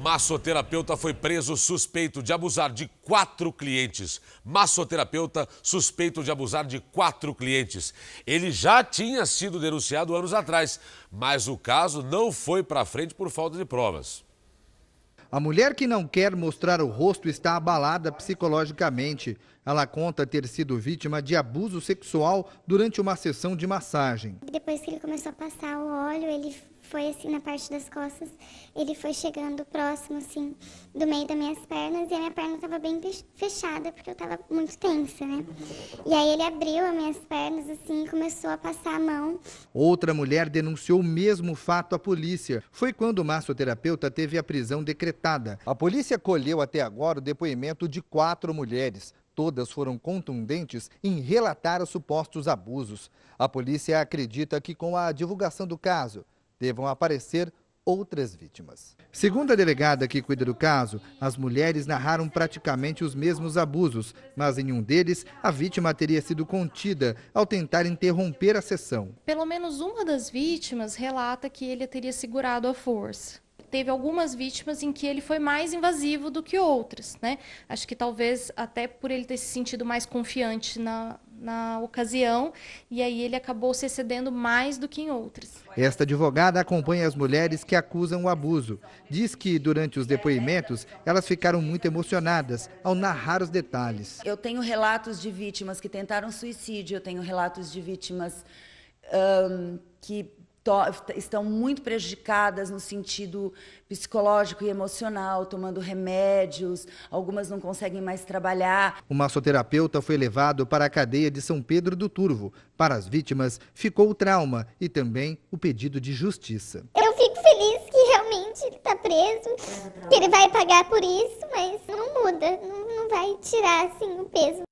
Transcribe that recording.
Massoterapeuta foi preso suspeito de abusar de quatro clientes. Massoterapeuta suspeito de abusar de quatro clientes. Ele já tinha sido denunciado anos atrás, mas o caso não foi para frente por falta de provas. A mulher que não quer mostrar o rosto está abalada psicologicamente. Ela conta ter sido vítima de abuso sexual durante uma sessão de massagem. Depois que ele começou a passar o óleo, ele foi assim na parte das costas. Ele foi chegando próximo, assim, do meio das minhas pernas e a minha perna estava bem fechada porque eu estava muito tensa, né? E aí ele abriu as minhas pernas, assim, e começou a passar a mão. Outra mulher denunciou o mesmo fato à polícia. Foi quando o massoterapeuta teve a prisão decretada. A polícia colheu até agora o depoimento de quatro mulheres. Todas foram contundentes em relatar os supostos abusos. A polícia acredita que, com a divulgação do caso, devam aparecer outras vítimas. Segundo a delegada que cuida do caso, as mulheres narraram praticamente os mesmos abusos, mas em um deles, a vítima teria sido contida ao tentar interromper a sessão. Pelo menos uma das vítimas relata que ele teria segurado à força. Teve algumas vítimas em que ele foi mais invasivo do que outras, né? Acho que talvez até por ele ter se sentido mais confiante na, na ocasião, e aí ele acabou se excedendo mais do que em outras. Esta advogada acompanha as mulheres que acusam o abuso. Diz que durante os depoimentos elas ficaram muito emocionadas ao narrar os detalhes. Eu tenho relatos de vítimas que tentaram suicídio, eu tenho relatos de vítimas que estão muito prejudicadas no sentido psicológico e emocional, tomando remédios, algumas não conseguem mais trabalhar. O massoterapeuta foi levado para a cadeia de São Pedro do Turvo. Para as vítimas, ficou o trauma e também o pedido de justiça. Eu fico feliz que realmente ele está preso, que ele vai pagar por isso, mas não muda, não, não vai tirar assim o peso.